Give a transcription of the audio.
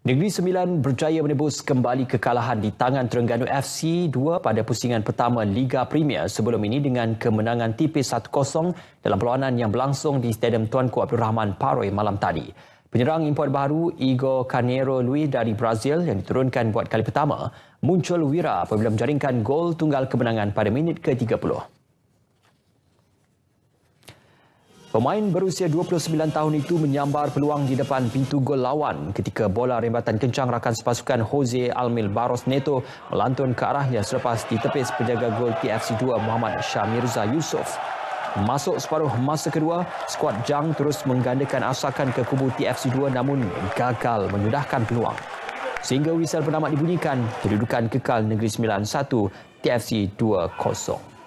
Negeri Sembilan berjaya menebus kembali kekalahan di tangan Terengganu FC 2 pada pusingan pertama Liga Premier sebelum ini dengan kemenangan tipis 1-0 dalam perlawanan yang berlangsung di Stadium Tuanku Abdul Rahman Paroi malam tadi. Penyerang import baru Igor Carneiro Luis dari Brazil yang diturunkan buat kali pertama muncul wira apabila menjaringkan gol tunggal kemenangan pada minit ke-30. Pemain berusia 29 tahun itu menyambar peluang di depan pintu gol lawan ketika bola rembatan kencang rakan sepasukan Jose Almil Baros Neto melantun ke arahnya selepas ditepis penjaga gol TFC 2 Muhammad Syamirza Yusof. Masuk separuh masa kedua, skuad Jang terus menggandakan asakan ke kubu TFC 2 namun gagal menyudahkan peluang. Sehingga whistle penamat dibunyikan, kedudukan kekal Negeri sembilan 1 TFC 2 kosong.